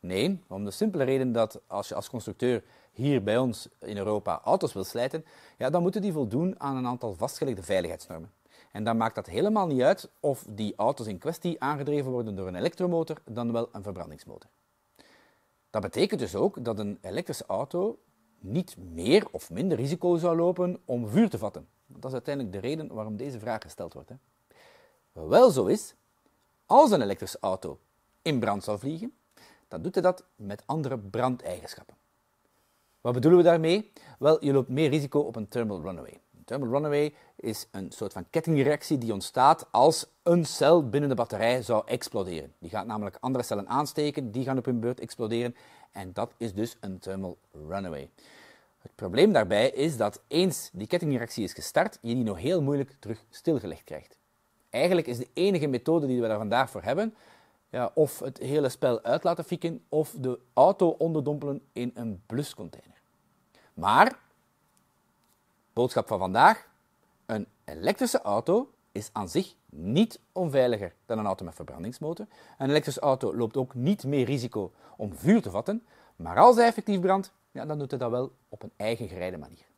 Nee, om de simpele reden dat als je als constructeur hier bij ons in Europa auto's wil slijten, ja, dan moeten die voldoen aan een aantal vastgelegde veiligheidsnormen. En dan maakt dat helemaal niet uit of die auto's in kwestie aangedreven worden door een elektromotor dan wel een verbrandingsmotor. Dat betekent dus ook dat een elektrische auto niet meer of minder risico zou lopen om vuur te vatten. Dat is uiteindelijk de reden waarom deze vraag gesteld wordt. Hè. Wel zo is, als een elektrische auto in brand zou vliegen, dan doet hij dat met andere brandeigenschappen. Wat bedoelen we daarmee? Wel, je loopt meer risico op een thermal runaway. Een thermal runaway is een soort van kettingreactie die ontstaat als een cel binnen de batterij zou exploderen. Die gaat namelijk andere cellen aansteken, die gaan op hun beurt exploderen en dat is dus een thermal runaway. Het probleem daarbij is dat eens die kettingreactie is gestart, je die nog heel moeilijk terug stilgelegd krijgt. Eigenlijk is de enige methode die we daar vandaag voor hebben, ja, of het hele spel uit laten fikken of de auto onderdompelen in een bluscontainer. Maar, boodschap van vandaag, een elektrische auto is aan zich niet onveiliger dan een auto met verbrandingsmotor. Een elektrische auto loopt ook niet meer risico om vuur te vatten, maar als hij effectief brandt, ja, dan doet hij dat wel op een eigen gereide manier.